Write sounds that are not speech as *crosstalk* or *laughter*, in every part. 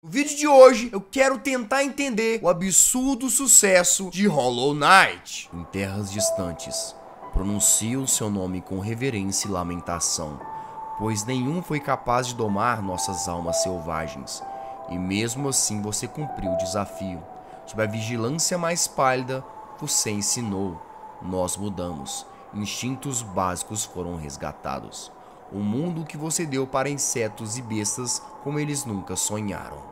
No vídeo de hoje, eu quero tentar entender o absurdo sucesso de Hollow Knight. Em terras distantes, pronuncio seu nome com reverência e lamentação, pois nenhum foi capaz de domar nossas almas selvagens, e mesmo assim você cumpriu o desafio. Sob a vigilância mais pálida, você ensinou, nós mudamos, instintos básicos foram resgatados. O mundo que você deu para insetos e bestas como eles nunca sonharam.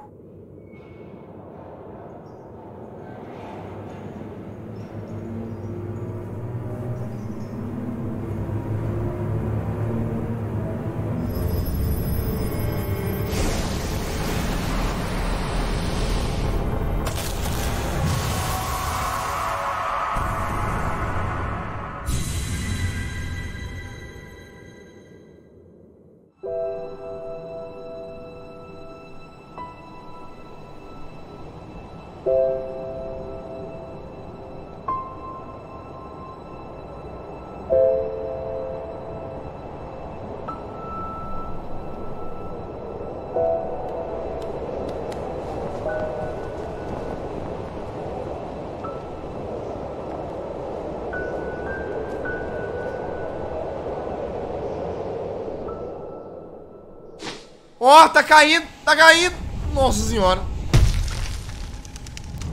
Ó, oh, tá caindo, tá caindo. Nossa senhora.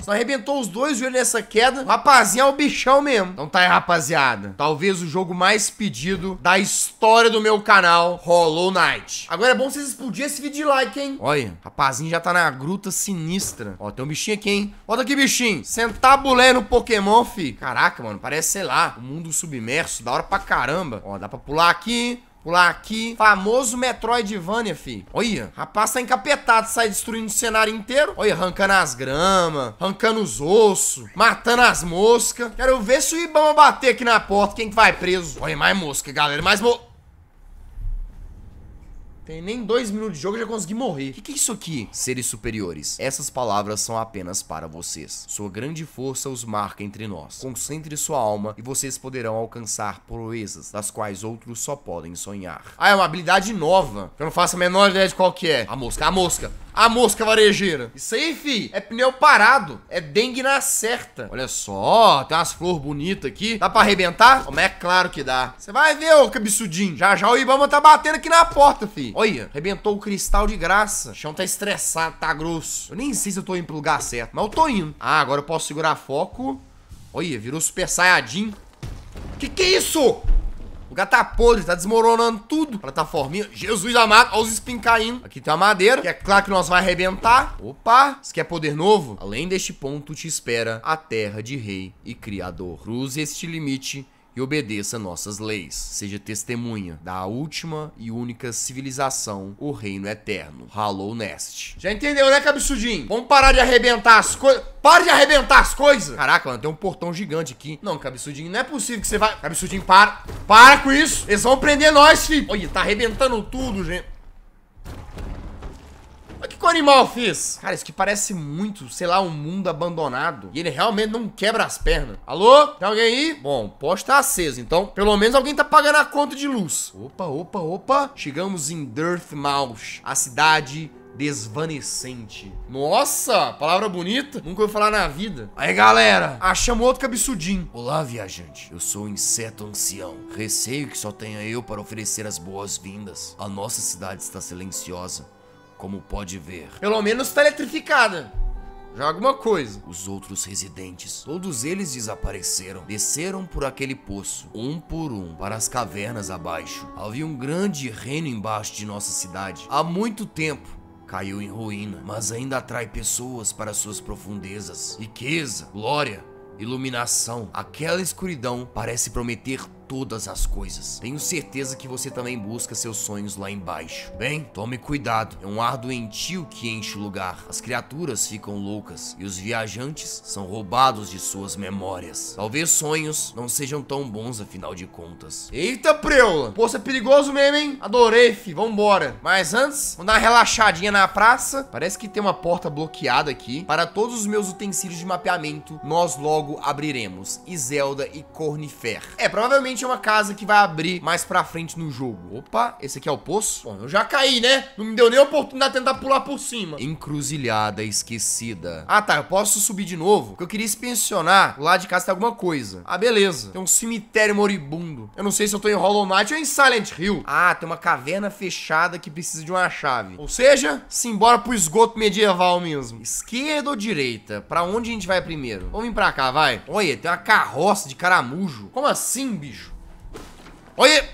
Só arrebentou os dois joelhos nessa queda. Rapazinho é o bichão mesmo. Então tá aí, rapaziada. Talvez o jogo mais pedido da história do meu canal, Hollow Knight. Agora é bom vocês explodirem esse vídeo de like, hein? Olha, rapazinho já tá na gruta sinistra. Ó, tem um bichinho aqui, hein? Olha tá que bichinho. Sentabulé no Pokémon, fi. Caraca, mano, parece, sei lá, o um mundo submerso. Da hora pra caramba. Ó, dá pra pular aqui. Pular aqui. Famoso Metroidvania, fi. Olha, rapaz tá encapetado, sai destruindo o cenário inteiro. Olha, arrancando as gramas, arrancando os ossos, matando as moscas. Quero ver se o Ibama bater aqui na porta, quem que vai preso. Olha, mais mosca, galera, mais mosca. Tem nem dois minutos de jogo e já consegui morrer. O que, que, é isso aqui? Seres superiores. Essas palavras são apenas para vocês. Sua grande força os marca entre nós. Concentre sua alma e vocês poderão alcançar proezas das quais outros só podem sonhar. Ah, é uma habilidade nova. Eu não faço a menor ideia de qual que é. A mosca, a mosca a mosca varejeira. Isso aí, fi, é pneu parado. É dengue na certa. Olha só, tem umas flores bonitas aqui. Dá pra arrebentar? Como é claro que dá. Você vai ver, ô cabeçudinho. Já já o Ibama tá batendo aqui na porta, fi. Olha, arrebentou o cristal de graça. O chão tá estressado, tá grosso. Eu nem sei se eu tô indo pro lugar certo, mas eu tô indo. Ah, agora eu posso segurar foco. Olha, virou super saiyajin. Que que é isso? O lugar tá podre, tá desmoronando tudo. Plataforminha. Tá Jesus amado. Olha os espinhos caindo. Aqui tem uma madeira, que é claro que nós vai arrebentar. Opa! Isso quer é poder novo? Além deste ponto te espera a terra de rei e criador. Cruze este limite e obedeça nossas leis. Seja testemunha da última e única civilização, o reino eterno. Hallow Nest. Já entendeu, né, cabeçudinho? Vamos parar de arrebentar as coisas. Para de arrebentar as coisas! Caraca, mano, tem um portão gigante aqui. Não, cabeçudinho, não é possível que você vai... Cabeçudinho, para. Para com isso. Eles vão prender nós, filho. Olha, tá arrebentando tudo, gente. Mas que, com o animal fez? Cara, isso que parece muito, sei lá, um mundo abandonado. E ele realmente não quebra as pernas. Alô? Tem alguém aí? Bom, o poste tá aceso, então pelo menos alguém tá pagando a conta de luz. Opa, opa, opa. Chegamos em Dirthmouth, a cidade desvanecente. Nossa, palavra bonita. Nunca ouvi falar na vida. Aí, galera, achamos outro cabeçudinho. Olá, viajante. Eu sou o inseto ancião. Receio que só tenha eu para oferecer as boas-vindas. A nossa cidade está silenciosa como pode ver. Pelo menos está eletrificada. Já alguma coisa. Os outros residentes, todos eles desapareceram, desceram por aquele poço, um por um, para as cavernas abaixo. Havia um grande reino embaixo de nossa cidade. Há muito tempo caiu em ruína, mas ainda atrai pessoas para suas profundezas. Riqueza, glória, iluminação. Aquela escuridão parece prometer todas as coisas. Tenho certeza que você também busca seus sonhos lá embaixo. Bem, tome cuidado. É um ar doentio que enche o lugar. As criaturas ficam loucas e os viajantes são roubados de suas memórias. Talvez sonhos não sejam tão bons afinal de contas. Eita preula! Poxa, é perigoso mesmo, hein? Adorei, fi. Vambora. Mas antes, vou dar uma relaxadinha na praça. Parece que tem uma porta bloqueada aqui. Para todos os meus utensílios de mapeamento, nós logo abriremos Iselda e Cornifer. É, provavelmente provavelmente é uma casa que vai abrir mais pra frente no jogo. Opa, esse aqui é o poço? Bom, eu já caí, né? Não me deu nem oportunidade de tentar pular por cima. Encruzilhada esquecida. Ah, tá, eu posso subir de novo? Porque eu queria inspecionar lá de casa tem alguma coisa. Ah, beleza. Tem um cemitério moribundo. Eu não sei se eu tô em Hollow Knight ou em Silent Hill. Ah, tem uma caverna fechada que precisa de uma chave. Ou seja, simbora pro esgoto medieval mesmo. Esquerda ou direita? Pra onde a gente vai primeiro? Vamos vir pra cá, vai. Olha, tem uma carroça de caramujo. Como assim, bicho? Olha!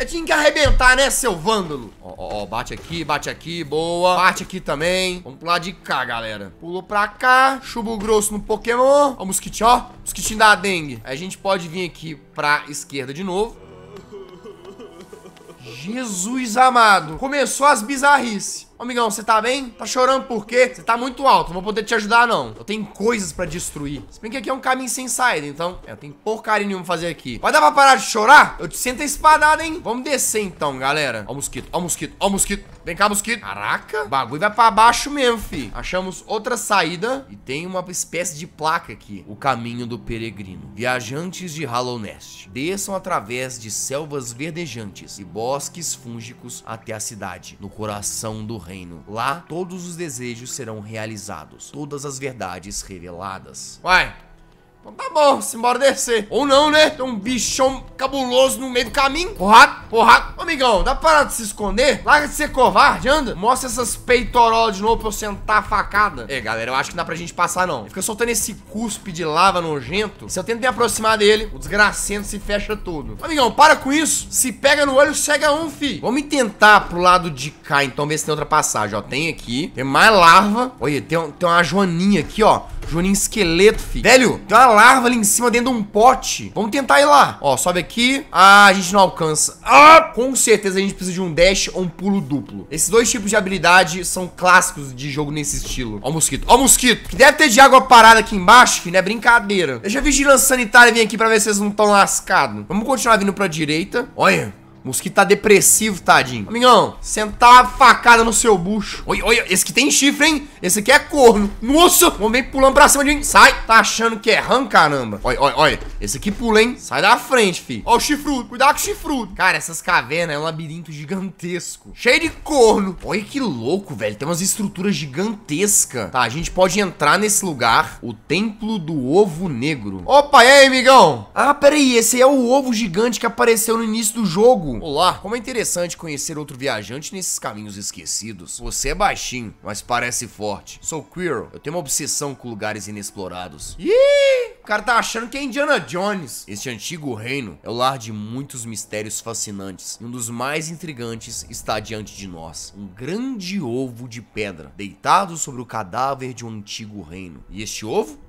Eu tinha que arrebentar, né, seu vândalo? Ó, ó, ó, bate aqui, bate aqui, boa. Bate aqui também. Vamos pro lado de cá, galera. Pulou pra cá, chumbo grosso no Pokémon. Ó, o mosquitinho, ó. Mosquitinho da dengue. Aí a gente pode vir aqui pra esquerda de novo. Jesus amado. Começou as bizarrices. Ô, amigão, você tá bem? Tá chorando por quê? Você tá muito alto, não vou poder te ajudar, não. Eu tenho coisas pra destruir. Se bem que aqui é um caminho sem saída, então... É, eu tenho porcaria nenhuma pra fazer aqui. Vai dar pra parar de chorar? Eu te sinto a espadada, hein? Vamos descer, então, galera. Ó o mosquito, ó o mosquito, ó o mosquito. Vem cá, mosquito. Caraca, o bagulho vai pra baixo mesmo, fi. Achamos outra saída e tem uma espécie de placa aqui. O caminho do peregrino. Viajantes de Hollow Nest. Desçam através de selvas verdejantes e bosques fúngicos até a cidade, no coração do reino. Lá, todos os desejos serão realizados, todas as verdades reveladas. Uai, então tá bom, simbora descer. Ou não, né? Tem um bichão cabuloso no meio do caminho. porra. Porra, amigão, dá para de se esconder? Larga de ser covarde, anda. Mostra essas peitorolas de novo pra eu sentar a facada. É, galera, eu acho que não dá pra gente passar, não. Ele fica soltando esse cuspe de lava nojento. Se eu tento me aproximar dele, o desgracento se fecha todo. amigão, para com isso. Se pega no olho, cega um, fi. Vamos tentar pro lado de cá, então, ver se tem outra passagem. Ó, tem aqui. Tem mais larva. Olha, tem, tem uma joaninha aqui, ó. Joaninha esqueleto, fi. Velho, tem uma larva ali em cima dentro de um pote. Vamos tentar ir lá. Ó, sobe aqui. Ah, a gente não alcança. Ah! Ah! Com certeza a gente precisa de um dash ou um pulo duplo. Esses dois tipos de habilidade são clássicos de jogo nesse estilo. Ó o mosquito, ó o mosquito. Que deve ter de água parada aqui embaixo, que não é brincadeira. Deixa a vigilância sanitária vir aqui pra ver se vocês não estão lascados. Vamos continuar vindo pra direita. Olha, Mosquito tá depressivo, tadinho. Amigão, sentar a facada no seu bucho. Oi, oi, esse aqui tem chifre, hein? Esse aqui é corno. Nossa, vamos homem pulando pra cima de mim. Sai. Tá achando que é ram, caramba. Oi, oi, oi. Esse aqui pula, hein? Sai da frente, fi. Ó o chifrudo. Cuidado com o chifrudo. Cara, essas cavernas é um labirinto gigantesco. Cheio de corno. Olha que louco, velho. Tem umas estruturas gigantescas. Tá, a gente pode entrar nesse lugar. O Templo do Ovo Negro. Opa, e aí, amigão? Ah, peraí. Esse é o ovo gigante que apareceu no início do jogo. Olá, como é interessante conhecer outro viajante nesses caminhos esquecidos. Você é baixinho, mas parece forte. Sou queer, eu tenho uma obsessão com lugares inexplorados. Ih, o cara tá achando que é Indiana Jones. Este antigo reino é o lar de muitos mistérios fascinantes. E um dos mais intrigantes está diante de nós. Um grande ovo de pedra, deitado sobre o cadáver de um antigo reino. E este ovo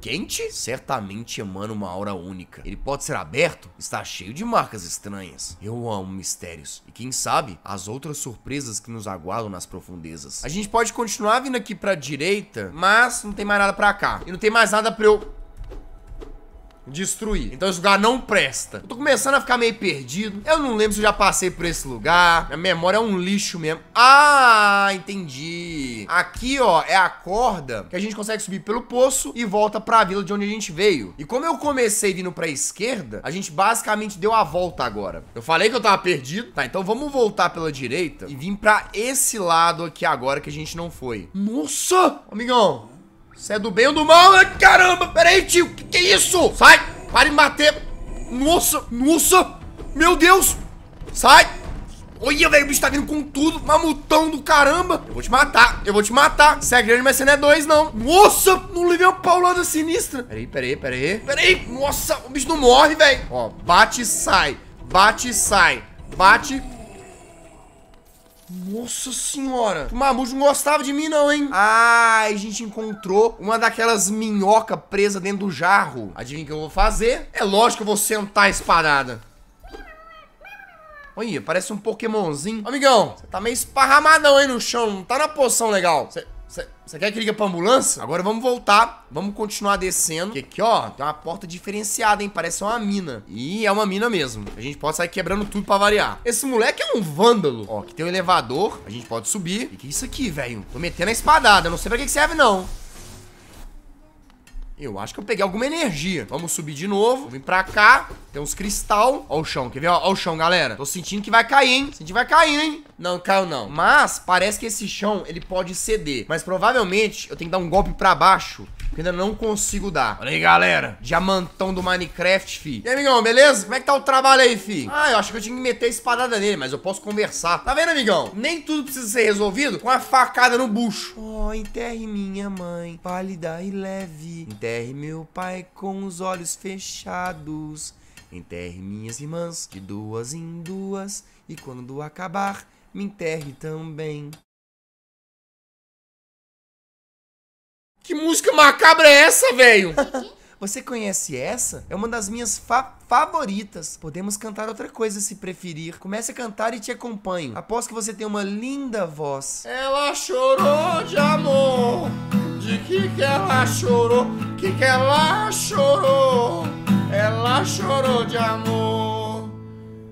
quente certamente emana uma aura única. Ele pode ser aberto, está cheio de marcas estranhas. Eu amo mistérios e quem sabe as outras surpresas que nos aguardam nas profundezas. A gente pode continuar vindo aqui pra direita, mas não tem mais nada pra cá. E não tem mais nada pra eu destruir. Então esse lugar não presta. Eu tô começando a ficar meio perdido. Eu não lembro se eu já passei por esse lugar. Minha memória é um lixo mesmo. Ah, entendi. Aqui, ó, é a corda que a gente consegue subir pelo poço e volta pra vila de onde a gente veio. E como eu comecei vindo pra esquerda, a gente basicamente deu a volta agora. Eu falei que eu tava perdido. Tá, então vamos voltar pela direita e vir pra esse lado aqui agora que a gente não foi. Nossa! Amigão, você é do bem ou do mal? Né? Caramba, peraí, tio. Que que é isso? Sai. Para de bater. Nossa, nossa. Meu Deus. Sai. Olha, velho, o bicho tá vindo com tudo. Mamutão do caramba. Eu vou te matar. Eu vou te matar. Você é grande, mas você não é dois, não. Nossa, não levei uma paulada sinistra. Peraí, peraí, peraí. Peraí. Nossa, o bicho não morre, velho. Ó, bate e sai. Bate e sai. Bate nossa senhora. O Mamute não gostava de mim não, hein? Ah, a gente encontrou uma daquelas minhoca presa dentro do jarro. Adivinha o que eu vou fazer? É lógico que eu vou sentar a espadada. Olha, parece um pokémonzinho. Amigão, você tá meio esparramadão aí no chão. Não tá na poção legal. Você... Você quer que liga pra ambulância? Agora vamos voltar, vamos continuar descendo. Porque aqui, ó, tem uma porta diferenciada, hein? Parece uma mina. E é uma mina mesmo. A gente pode sair quebrando tudo pra variar. Esse moleque é um vândalo. Ó, aqui tem um elevador, a gente pode subir. E que é isso aqui, velho? Tô metendo a espadada, não sei pra que, que serve, não. Eu acho que eu peguei alguma energia. Vamos subir de novo. Vim pra cá. Tem uns cristal. Ó o chão, quer ver? Ó, ó o chão, galera. Tô sentindo que vai cair, hein? Sentindo que vai cair, hein? Não, caiu não. Mas parece que esse chão, ele pode ceder. Mas provavelmente eu tenho que dar um golpe pra baixo que ainda não consigo dar. Olha aí, galera. Diamantão do Minecraft, fi. E aí, amigão, beleza? Como é que tá o trabalho aí, fi? Ah, eu acho que eu tinha que meter a espadada nele, mas eu posso conversar. Tá vendo, amigão? Nem tudo precisa ser resolvido com a facada no bucho. Oh, enterre minha mãe, pálida e leve. Enterre meu pai com os olhos fechados. Enterre minhas irmãs de duas em duas. E quando acabar, me enterre também. Que música macabra é essa, velho? Você conhece essa? É uma das minhas fa favoritas. Podemos cantar outra coisa se preferir. Comece a cantar e te acompanho. Aposto que você tem uma linda voz. Ela chorou de amor. De que que ela chorou? Que que ela chorou? Ela chorou de amor.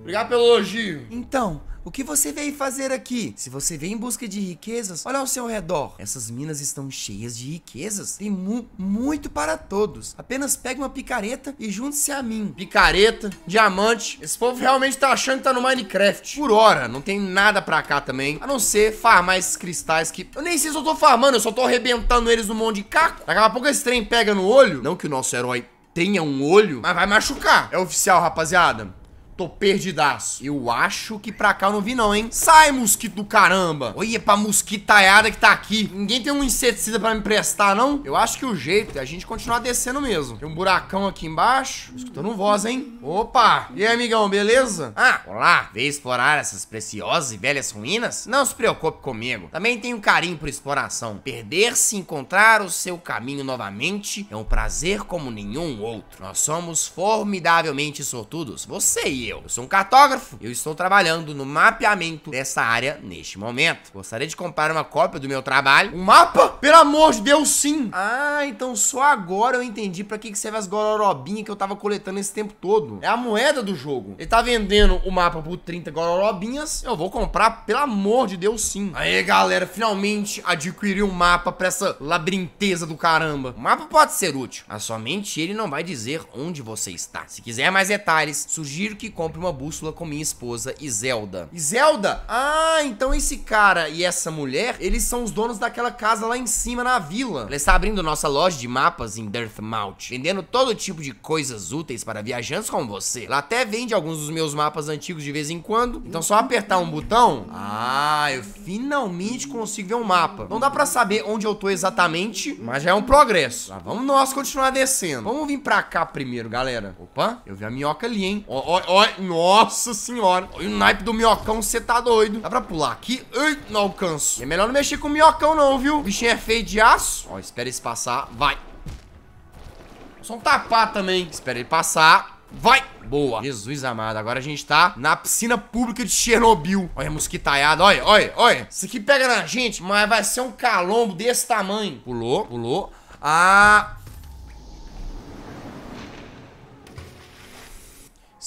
Obrigado pelo elogio. Então, o que você veio fazer aqui? Se você vem em busca de riquezas, olha ao seu redor. Essas minas estão cheias de riquezas. Tem mu muito para todos. Apenas pegue uma picareta e junte-se a mim. Picareta, diamante. Esse povo realmente tá achando que tá no Minecraft. Por hora, não tem nada pra cá também. A não ser farmar esses cristais que... Eu nem sei se eu tô farmando, eu só tô arrebentando eles num monte de caco. Daqui a pouco esse trem pega no olho. Não que o nosso herói tenha um olho, mas vai machucar. É oficial, rapaziada. Tô perdidaço. Eu acho que pra cá eu não vi não, hein? Sai, mosquito do caramba. Olha pra mosquitaiada que tá aqui. Ninguém tem um inseticida pra me prestar, não? Eu acho que o jeito é a gente continuar descendo mesmo. Tem um buracão aqui embaixo. Escutando voz, hein? Opa! E aí, amigão, beleza? Ah, olá. Veio explorar essas preciosas e velhas ruínas? Não se preocupe comigo. Também tenho carinho por exploração. Perder-se e encontrar o seu caminho novamente é um prazer como nenhum outro. Nós somos formidavelmente sortudos. Você e eu. Eu sou um cartógrafo. Eu estou trabalhando no mapeamento dessa área neste momento. Gostaria de comprar uma cópia do meu trabalho. Um mapa? Pelo amor de Deus, sim. Ah, então só agora eu entendi para que, que serve as gororobinhas que eu tava coletando esse tempo todo. É a moeda do jogo. Ele tá vendendo o mapa por 30 gororobinhas. Eu vou comprar, pelo amor de Deus, sim. Aí, galera, finalmente adquiri um mapa pra essa labirinteza do caramba. O mapa pode ser útil, mas somente ele não vai dizer onde você está. Se quiser mais detalhes, sugiro que compre uma bússola com minha esposa e Zelda. Zelda? Ah, então esse cara e essa mulher, eles são os donos daquela casa lá em cima na vila. Ela está abrindo nossa loja de mapas em Dartmouth, vendendo todo tipo de coisas úteis para viajantes como você. Ela até vende alguns dos meus mapas antigos de vez em quando. Então só apertar um botão... Ah, eu finalmente consigo ver um mapa. Não dá pra saber onde eu tô exatamente, mas já é um progresso. Lá vamos nós continuar descendo. Vamos vir pra cá primeiro, galera. Opa, eu vi a minhoca ali, hein? Ó, ó, ó, naipe. Nossa senhora. Olha o naipe do minhocão, você tá doido. Dá pra pular aqui? Ai, não alcanço. E é melhor não mexer com o minhocão não, viu? O bichinho é feio de aço. Ó, espera esse passar. Vai. Só um tapar também. Espera ele passar. Vai. Boa. Jesus amado, agora a gente tá na piscina pública de Chernobyl. Olha a mosquitaiada, olha, olha, olha. Isso aqui pega na gente, mas vai ser um calombo desse tamanho. Pulou, pulou. Ah,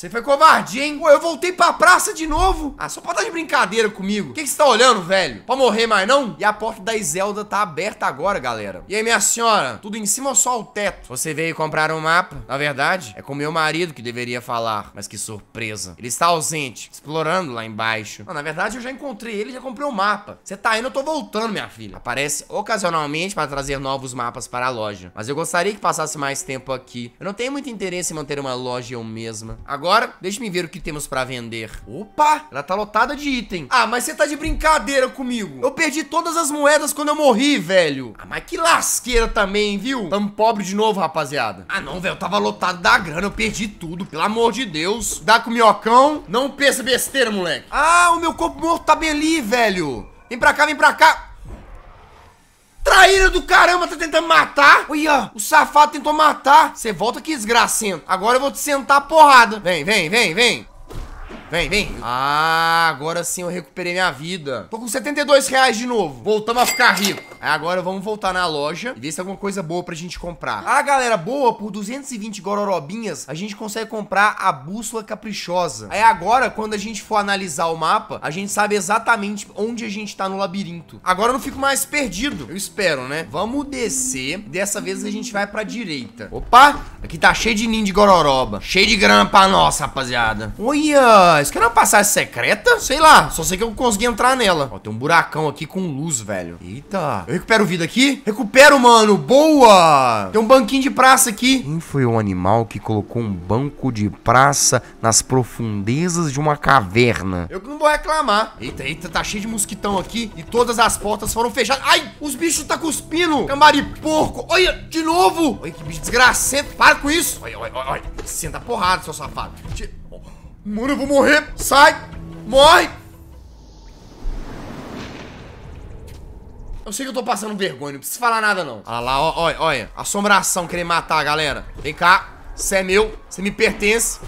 Você foi covardia, hein? Pô, eu voltei pra praça de novo. Ah, só pra dar de brincadeira comigo. O que, você tá olhando, velho? Pra morrer mais não? E a porta da Zelda tá aberta agora, galera. E aí, minha senhora? Tudo em cima ou só o teto? Você veio comprar um mapa? Na verdade, é com meu marido que deveria falar. Mas que surpresa. Ele está ausente, explorando lá embaixo. Não, na verdade, eu já encontrei ele, já comprei o um mapa. Você tá indo, eu tô voltando, minha filha. Aparece ocasionalmente para trazer novos mapas para a loja. Mas eu gostaria que passasse mais tempo aqui. Eu não tenho muito interesse em manter uma loja eu mesma. Agora agora. Deixa me ver o que temos pra vender. Opa, ela tá lotada de item. Ah, mas você tá de brincadeira comigo. Eu perdi todas as moedas quando eu morri, velho. Ah, mas que lasqueira também, viu? Tamo pobre de novo, rapaziada. Ah, não, velho, eu tava lotado da grana, eu perdi tudo, pelo amor de Deus. Dá com o minhocão. Não pensa besteira, moleque. Ah, o meu corpo morto tá bem ali, velho. Vem pra cá, vem pra cá traíra do caramba, tá tentando matar? Oi, o safado tentou matar. Você volta aqui, desgracento. Agora eu vou te sentar a porrada. Vem, vem, vem, vem. Vem, vem. Ah, agora sim eu recuperei minha vida. Tô com 72 reais de novo. Voltamos a ficar rico. Agora vamos voltar na loja e ver se tem é alguma coisa boa pra gente comprar. Ah, galera, boa, por 220 gororobinhas, a gente consegue comprar a bússola caprichosa. Aí agora, quando a gente for analisar o mapa, a gente sabe exatamente onde a gente tá no labirinto. Agora eu não fico mais perdido. Eu espero, né? Vamos descer. Dessa vez a gente vai pra direita. Opa, aqui tá cheio de ninho de gororoba. Cheio de grana pra nós, rapaziada. Olha, isso que era uma passagem secreta? Sei lá. Só sei que eu consegui entrar nela. Ó, tem um buracão aqui com luz, velho. Eita. Eu recupero vida aqui? Recupero, mano. Boa. Tem um banquinho de praça aqui. Quem foi o animal que colocou um banco de praça nas profundezas de uma caverna? Eu que não vou reclamar. Eita, eita. Tá cheio de mosquitão aqui. E todas as portas foram fechadas. Ai, os bichos tá cuspindo. Cambari porco. Olha, de novo. Olha que bicho desgraçado! Para com isso. Olha, olha, olha. Senta porrada, seu safado. Te... Mano, eu vou morrer. Sai. Morre. Eu sei que eu tô passando vergonha, não preciso falar nada, não. Olha lá, olha, olha. Assombração querer matar a galera. Vem cá. Você é meu. Você me pertence.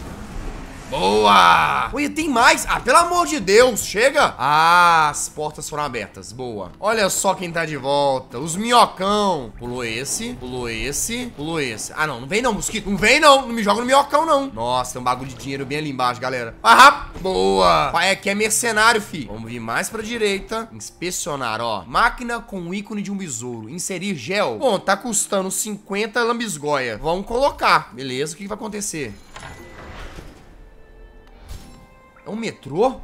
Boa! Ui, tem mais! Ah, pelo amor de Deus, chega! Ah, as portas foram abertas, boa. Olha só quem tá de volta, os minhocão. Pulou esse, pulou esse, pulou esse. Ah, não, não vem não, mosquito. Não vem não, não me joga no minhocão não. Nossa, tem um bagulho de dinheiro bem ali embaixo, galera. Ah, boa! Pai, aqui é mercenário, fi. Vamos vir mais pra direita. Inspecionar, ó. Máquina com ícone de um besouro. Inserir gel. Bom, tá custando 50 lambisgoia. Vamos colocar. Beleza, o que, que vai acontecer? É um metrô?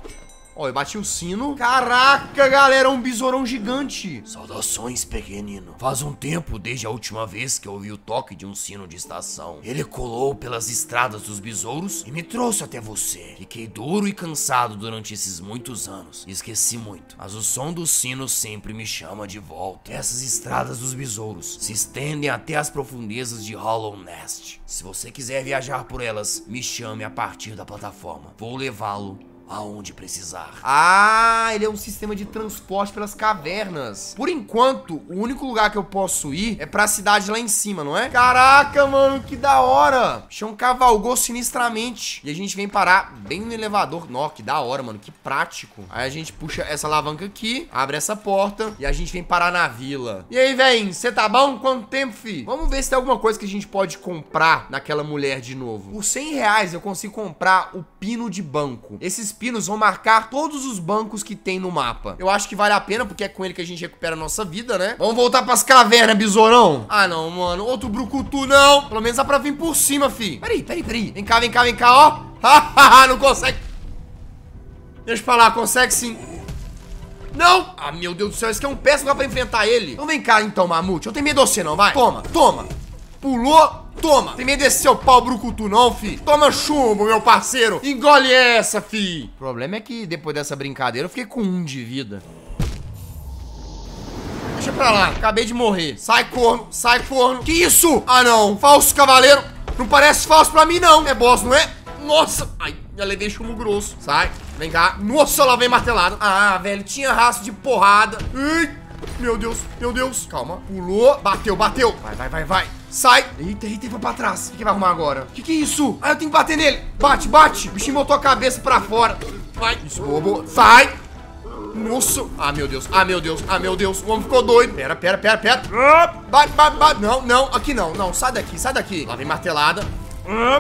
Ó, eu bati o sino. Caraca, galera, um besourão gigante. Saudações, pequenino. Faz um tempo desde a última vez que eu ouvi o toque de um sino de estação. Ele colou pelas estradas dos besouros e me trouxe até você. Fiquei duro e cansado durante esses muitos anos. Esqueci muito, mas o som do sino sempre me chama de volta. Essas estradas dos besouros se estendem até as profundezas de Hollow Nest. Se você quiser viajar por elas, me chame a partir da plataforma. Vou levá-lo aonde precisar. Ah, ele é um sistema de transporte pelas cavernas. Por enquanto, o único lugar que eu posso ir é pra cidade lá em cima, não é? Caraca, mano, que da hora! O chão cavalgou sinistramente. E a gente vem parar bem no elevador. Nossa, que da hora, mano, que prático. Aí a gente puxa essa alavanca aqui, abre essa porta e a gente vem parar na vila. E aí, véi, você tá bom? Quanto tempo, fi? Vamos ver se tem alguma coisa que a gente pode comprar naquela mulher de novo. Por 100 reais eu consigo comprar o pino de banco. Esses pinos vão marcar todos os bancos que tem no mapa. Eu acho que vale a pena, porque é com ele que a gente recupera a nossa vida, né? Vamos voltar pras cavernas, besourão. Ah, não, mano. Outro brucutu, não. Pelo menos dá pra vir por cima, fi. Peraí, peraí, peraí. Vem cá, vem cá, vem cá, ó. Hahaha, *laughs* não consegue. Deixa eu falar, consegue sim. Não! Ah, meu Deus do céu, isso aqui é um péssimo lugar pra enfrentar ele. Então vem cá, então, mamute. Eu tenho medo de você, não, vai. Toma, toma. Pulou. Toma! Tem medo desse seu pau brucutu não, fi? Toma chumbo, meu parceiro! Engole essa, fi! O problema é que depois dessa brincadeira eu fiquei com um de vida. Deixa pra lá, acabei de morrer. Sai, corno, sai, corno. Que isso? Ah, não. Falso cavaleiro. Não parece falso pra mim, não. É boss, não é? Nossa! Ai, já levei chumbo grosso. Sai, vem cá. Nossa, lá vem martelado. Ah, velho, tinha raça de porrada. Ai, meu Deus, meu Deus. Calma, pulou. Bateu, bateu. Vai, vai, vai, vai. Sai! Eita, eita, vai pra trás. O que vai arrumar agora? Que que é isso? Ah, eu tenho que bater nele. Bate, bate. O bichinho botou a cabeça pra fora. Vai. Isso, bobo. Sai! Nossa. Ah, meu Deus. Ah, meu Deus. Ah, meu Deus. O homem ficou doido. Pera, pera, pera, pera. Bate, bate, bate. Não, não. Aqui não. Não, sai daqui, sai daqui. Lá vem martelada.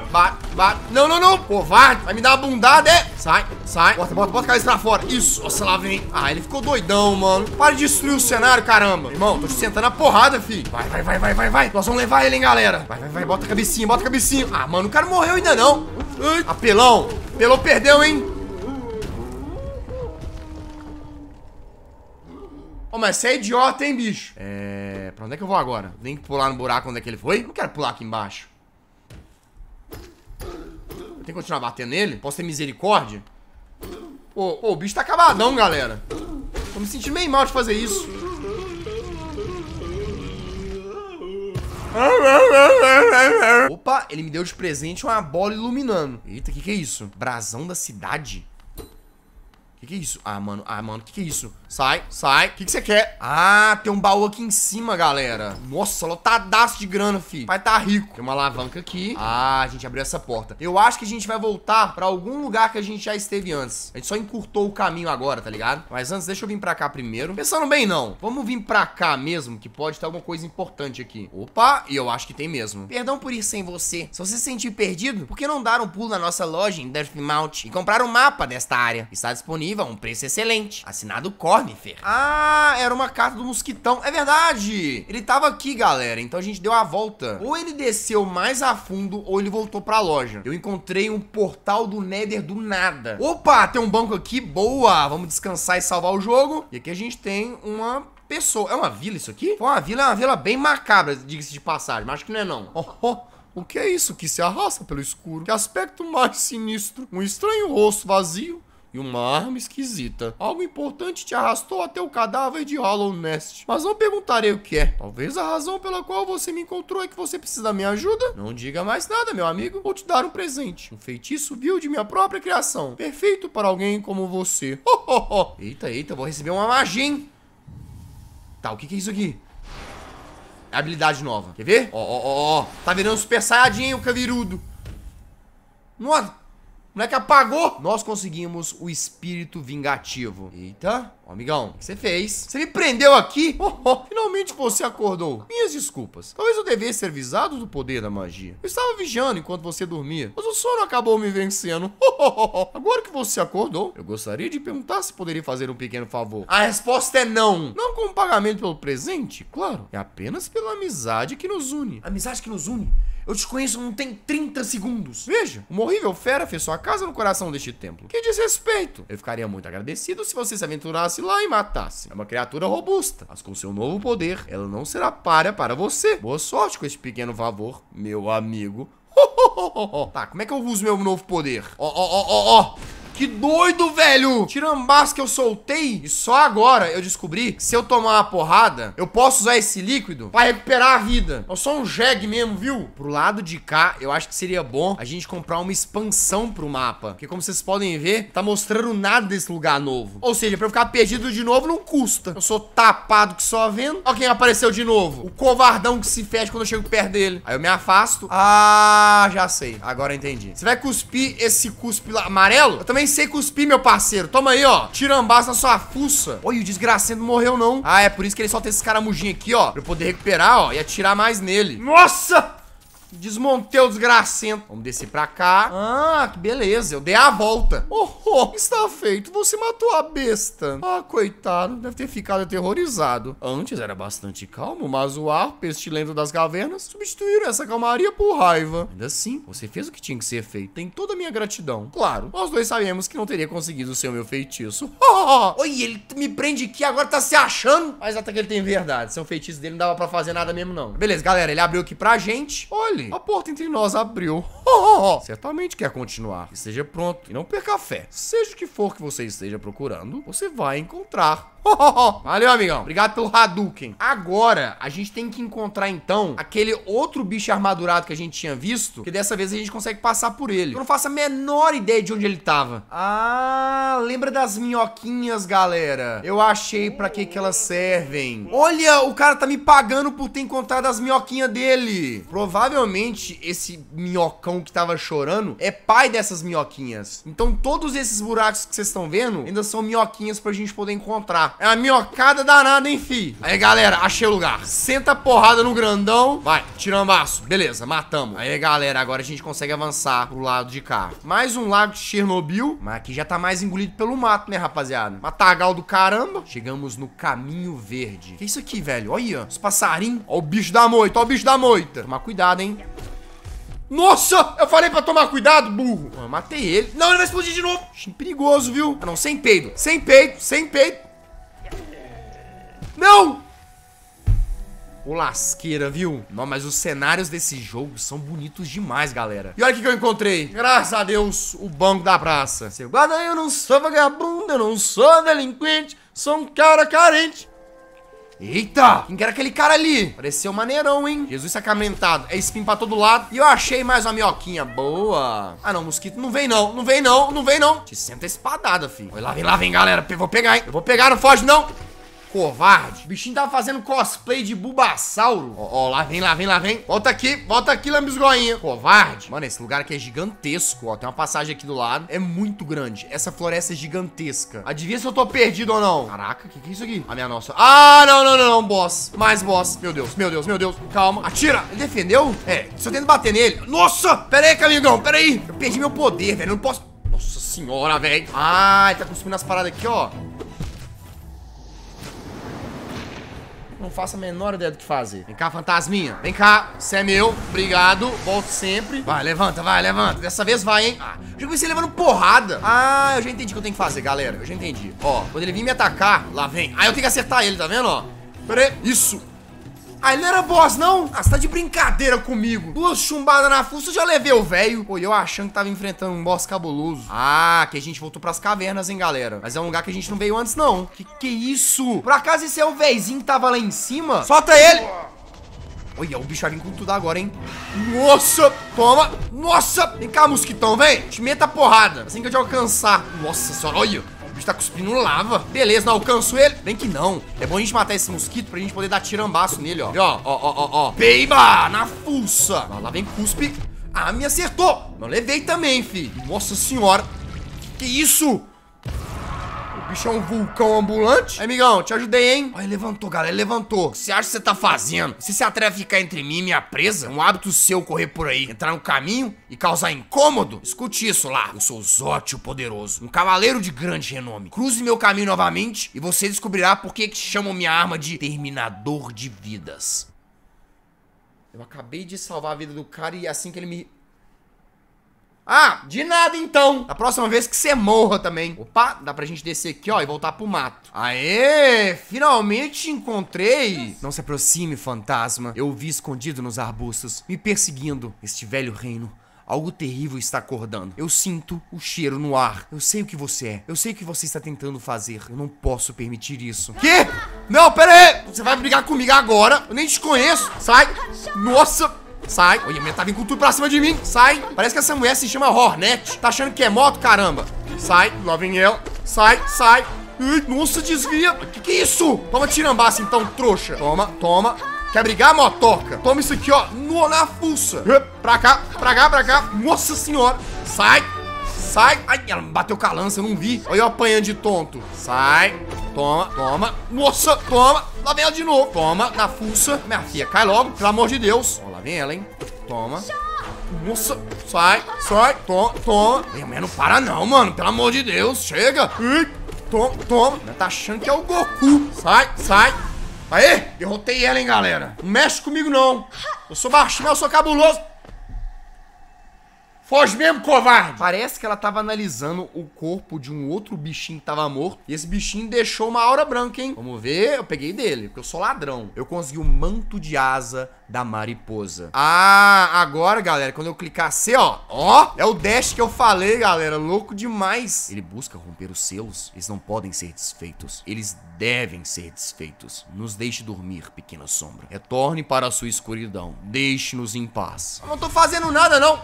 Vai, vai, Não, não, não. Covarde. Vai me dar uma bundada, é? Sai, sai. Bota, bota, bota a cabeça pra fora. Isso. Nossa, lá vem. Ah, ele ficou doidão, mano. Para de destruir o cenário, caramba. Irmão, tô te sentando a porrada, filho. Vai, vai, vai, vai, vai, vai. Nós vamos levar ele, hein, galera. Vai, vai, vai. Bota a cabecinha, bota a cabecinha. Ah, mano, o cara morreu ainda não. Ai. Apelão. Apelão perdeu, hein. Ô, oh, mas você é idiota, hein, bicho? É... Pra onde é que eu vou agora? Tem que pular no buraco onde é que ele foi? Eu não quero pular aqui embaixo. Tem que continuar batendo nele? Posso ter misericórdia? Pô, pô, o bicho tá acabadão, galera. Tô me sentindo meio mal de fazer isso. Opa, ele me deu de presente uma bola iluminando. Eita, que que é isso? Brasão da cidade? Que que é isso? Ah, mano, ah, mano, que que é isso? Sai, sai. O que, que você quer? Ah, tem um baú aqui em cima, galera. Nossa, lotadaço de grana, fi. Vai tá rico. Tem uma alavanca aqui. Ah, a gente abriu essa porta. Eu acho que a gente vai voltar pra algum lugar que a gente já esteve antes. A gente só encurtou o caminho agora, tá ligado? Mas antes, deixa eu vir pra cá primeiro. Pensando bem, não. Vamos vir pra cá mesmo, que pode ter alguma coisa importante aqui. Opa, e eu acho que tem mesmo. Perdão por ir sem você. Se você se sentir perdido, por que não dar um pulo na nossa loja em Death Mount e comprar um mapa desta área? Está disponível a um preço excelente. Assinado Corre ah, era uma carta do mosquitão. É verdade! Ele tava aqui, galera, então a gente deu a volta. Ou ele desceu mais a fundo, ou ele voltou pra loja. Eu encontrei um portal do Nether do nada. Opa, tem um banco aqui, boa! Vamos descansar e salvar o jogo. E aqui a gente tem uma pessoa. É uma vila isso aqui? Pô, uma vila é uma vila bem macabra, diga-se de passagem, mas acho que não é não. Oh, oh. O que é isso que se arrasta pelo escuro? Que aspecto mais sinistro? Um estranho rosto vazio e uma arma esquisita. Algo importante te arrastou até o cadáver de Hollow Nest. Mas não perguntarei o que é. Talvez a razão pela qual você me encontrou é que você precisa da minha ajuda? Não diga mais nada, meu amigo. Vou te dar um presente. Um feitiço vil de minha própria criação. Perfeito para alguém como você. Eita, eita, vou receber uma magia, hein? Tá, o que, que é isso aqui? É habilidade nova. Quer ver? Ó, ó, ó, ó. Tá virando Super Saiyajin, o cavirudo. Nossa, o moleque apagou. Nós conseguimos o espírito vingativo. Eita. Ô, amigão, o que você fez? Você me prendeu aqui? Oh, oh, finalmente você acordou. Minhas desculpas. Talvez eu devesse ser visado do poder da magia. Eu estava vigiando enquanto você dormia, mas o sono acabou me vencendo. Oh, Agora que você acordou, eu gostaria de perguntar se poderia fazer um pequeno favor. A resposta é não. Não como pagamento pelo presente, claro. É apenas pela amizade que nos une. Amizade que nos une? Eu te conheço não tem 30 segundos. Veja, uma horrível fera fez sua casa no coração deste templo. Que desrespeito! Eu ficaria muito agradecido se você se aventurasse lá e matasse. É uma criatura robusta, mas com seu novo poder, ela não será párea para você. Boa sorte com este pequeno favor, meu amigo. *laughs* Tá, como é que eu uso meu novo poder? Ó, ó, ó, ó, ó. Que doido, velho! Tirambás que eu soltei. E só agora eu descobri que se eu tomar uma porrada, eu posso usar esse líquido pra recuperar a vida. É só um jegue mesmo, viu? Pro lado de cá, eu acho que seria bom a gente comprar uma expansão pro mapa. Porque como vocês podem ver, tá mostrando nada desse lugar novo. Ou seja, pra eu ficar perdido de novo, não custa. Eu sou tapado que só vendo. Olha quem apareceu de novo. O covardão que se fecha quando eu chego perto dele. Aí eu me afasto. Ah, já sei. Agora entendi. Você vai cuspir esse cuspe lá amarelo? Eu também pensei cuspir, meu parceiro. Toma aí, ó. Tirambaço na sua fuça. Olha, o desgraçado não morreu, não. Ah, é por isso que ele solta esse caramuginho aqui, ó. Pra eu poder recuperar, ó. E atirar mais nele. Nossa! Desmontei o desgracento. Vamos descer pra cá. Ah, que beleza. Eu dei a volta. Oh, oh, está feito. Você matou a besta. Ah, coitado. Deve ter ficado aterrorizado. Antes era bastante calmo, mas o ar pestilento das cavernas substituíram essa calmaria por raiva. Ainda assim, você fez o que tinha que ser feito. Tem toda a minha gratidão. Claro, nós dois sabemos que não teria conseguido ser o meu feitiço. Oh, oh, oh. Oi, ele me prende aqui, agora tá se achando. Mas até que ele tem verdade. Se um feitiço dele não dava pra fazer nada mesmo, não. Beleza, galera. Ele abriu aqui pra gente. Olha dele. A porta entre nós abriu oh, oh. certamente quer continuar. Esteja pronto e não perca a fé. Seja o que for que você esteja procurando, você vai encontrar. Oh, oh, oh. Valeu, amigão. Obrigado pelo Hadouken. Agora, a gente tem que encontrar, então, aquele outro bicho armadurado que a gente tinha visto, que dessa vez a gente consegue passar por ele. Eu não faço a menor ideia de onde ele tava. Ah, lembra das minhoquinhas, galera? Eu achei pra que que elas servem. Olha, o cara tá me pagando por ter encontrado as minhoquinhas dele. Provavelmente, esse minhocão que tava chorando é pai dessas minhoquinhas. Então todos esses buracos que vocês estão vendo ainda são minhoquinhas pra gente poder encontrar. É uma minhocada danada, hein, fi? Aí, galera, achei o lugar. Senta a porrada no grandão. Vai, tirambaço. Beleza, matamos. Aí, galera, agora a gente consegue avançar pro lado de cá. Mais um lago de Chernobyl. Mas aqui já tá mais engolido pelo mato, né, rapaziada? Matagal do caramba. Chegamos no caminho verde. Que é isso aqui, velho? Olha, os passarinhos. Olha o bicho da moita, olha o bicho da moita. Tomar cuidado, hein? Nossa, eu falei pra tomar cuidado, burro. eu matei ele. Não, ele vai explodir de novo. perigoso, viu? Ah, não, sem peido. Sem peito, sem peito. Não! O lasqueira, viu? Não, mas os cenários desse jogo são bonitos demais, galera. E olha o que eu encontrei. Graças a Deus, o banco da praça. Seu guarda, eu não sou vagabundo, eu não sou delinquente, sou um cara carente. Eita! Quem era aquele cara ali? Pareceu maneirão, hein? Jesus sacramentado. É espinho pra todo lado. E eu achei mais uma minhoquinha. Boa. Ah, não, mosquito. Não vem, não. Não vem, não. Não vem, não. Te senta espadada, filho. Vem lá, vem lá, vem, galera. Eu vou pegar, hein? Eu vou pegar, não foge, não covarde. O bichinho tava fazendo cosplay de Bulbasauro. Ó, ó, lá vem, lá vem, lá vem. Volta aqui, volta aqui, lambisgoinha. Covarde. Mano, esse lugar aqui é gigantesco, ó. Tem uma passagem aqui do lado. É muito grande. Essa floresta é gigantesca. Adivinha se eu tô perdido ou não. Caraca, o que, que é isso aqui? A minha nossa. Ah, não, não, não, não, boss. Mais boss. Meu Deus, meu Deus, meu Deus. Calma. Atira. Ele defendeu? É. Se eu tento bater nele. Nossa! Pera aí, caminhão! pera aí. Eu perdi meu poder, velho. Eu Não posso... Nossa senhora, velho. Ah, ele tá consumindo as paradas aqui, ó. não faço a menor ideia do que fazer. Vem cá, fantasminha. Vem cá, você é meu. Obrigado, volto sempre. Vai, levanta, vai, levanta. Dessa vez vai, hein? Ah, já comecei levando porrada. Ah, eu já entendi o que eu tenho que fazer, galera. Eu já entendi. Ó, quando ele vir me atacar, lá vem. Aí ah, eu tenho que acertar ele, tá vendo, ó? Pera aí. Isso. Ah, ele não era boss, não? Ah, você tá de brincadeira comigo. Duas chumbadas na fuça, já levei o velho. Pô, eu achando que tava enfrentando um boss cabuloso. Ah, que a gente voltou pras cavernas, hein, galera. Mas é um lugar que a gente não veio antes, não. Que que é isso? Por acaso esse é o velhinho que tava lá em cima? Solta ele! Olha, o bicho vai vir com tudo agora, hein? Nossa! Toma! Nossa! Vem cá, mosquitão, vem! Te meta a porrada. Assim que eu te alcançar. Nossa senhora, olha! bicho tá cuspindo lava. Beleza, não alcanço ele. Bem que não. É bom a gente matar esse mosquito pra gente poder dar tirambaço nele, ó. E, ó, ó, ó, ó, ó. Peiba! Na fuça. Ó, lá vem cuspe. Ah, me acertou. Não levei também, fi. Nossa senhora. Que isso? bicho é um vulcão ambulante. Aí, amigão, te ajudei, hein? Olha, ele levantou, galera, O levantou. Você acha que você tá fazendo? Você se atreve a ficar entre mim e minha presa? É um hábito seu correr por aí, entrar no caminho e causar incômodo? Escute isso lá. Eu sou Zote o Poderoso, um cavaleiro de grande renome. Cruze meu caminho novamente e você descobrirá por que chamam minha arma de Terminador de Vidas. Eu acabei de salvar a vida do cara e é assim que ele me ah, de nada então. Da próxima vez que você morra também. Opa, dá pra gente descer aqui, ó, e voltar pro mato. Aê, finalmente encontrei. Não se aproxime, fantasma. Eu o vi escondido nos arbustos, me perseguindo. Este velho reino Algo terrível está acordando. Eu sinto o cheiro no ar. Eu sei o que você é. Eu sei o que você está tentando fazer. Eu não posso permitir isso. Que? Não, pera aí. Você vai brigar comigo agora. Eu nem te conheço. Sai. Nossa. Sai. Olha, a mulher tá vindo com tudo pra cima de mim. Sai. Parece que essa mulher se chama Hornet. Tá achando que é moto, caramba. Sai. Lá vem ela. Sai, sai. nossa, desvia. Que que é isso? Toma tirambaça então, trouxa. Toma, toma. Quer brigar, motoca? Toma isso aqui, ó. No, na fuça. Pra cá, pra cá, pra cá. Nossa senhora. Sai. Sai. Ai, ela bateu com a lança, eu não vi. Olha eu apanhando de tonto. Sai. Toma, toma. Nossa, toma. Lá vem ela de novo. Toma, na fuça. Minha filha, cai logo. Pelo amor de Deus. Lá vem ela, hein? Toma. Nossa, sai, sai, toma, toma. Minha mulher não para não, mano. Pelo amor de Deus, chega. toma, toma. Ela tá achando que é o Goku. Sai, sai. Aí, derrotei ela, hein, galera. Não mexe comigo, não. Eu sou baixinho, eu sou cabuloso. Foge mesmo, covarde! Parece que ela tava analisando o corpo de um outro bichinho que tava morto. E esse bichinho deixou uma aura branca, hein? Vamos ver, eu peguei dele, porque eu sou ladrão. Eu consegui o manto de asa da mariposa. Ah, agora, galera, quando eu clicar C, ó, ó, é o dash que eu falei, galera, louco demais. Ele busca romper os selos, eles não podem ser desfeitos. Eles devem ser desfeitos. Nos deixe dormir, pequena sombra. Retorne para a sua escuridão. Deixe-nos em paz. Eu não tô fazendo nada, não.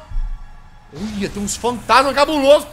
Uia, tem uns fantasmas cabulosos.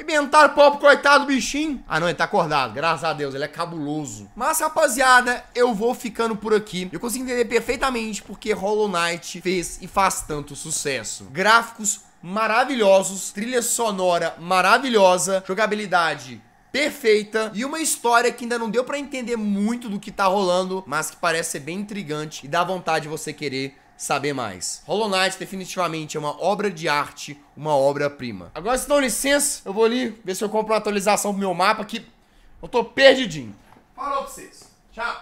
Inventaram o pau pro coitado do bichinho. Ah, não, ele tá acordado. Graças a Deus, ele é cabuloso. Mas, rapaziada, eu vou ficando por aqui. Eu consigo entender perfeitamente porque Hollow Knight fez e faz tanto sucesso. Gráficos maravilhosos, trilha sonora maravilhosa, jogabilidade perfeita e uma história que ainda não deu para entender muito do que tá rolando, mas que parece ser bem intrigante e dá vontade de você querer saber mais. Hollow Knight definitivamente é uma obra de arte, uma obra-prima. Agora, se dão licença, eu vou ali ver se eu compro uma atualização pro meu mapa que eu tô perdidinho. Falou pra vocês. Tchau.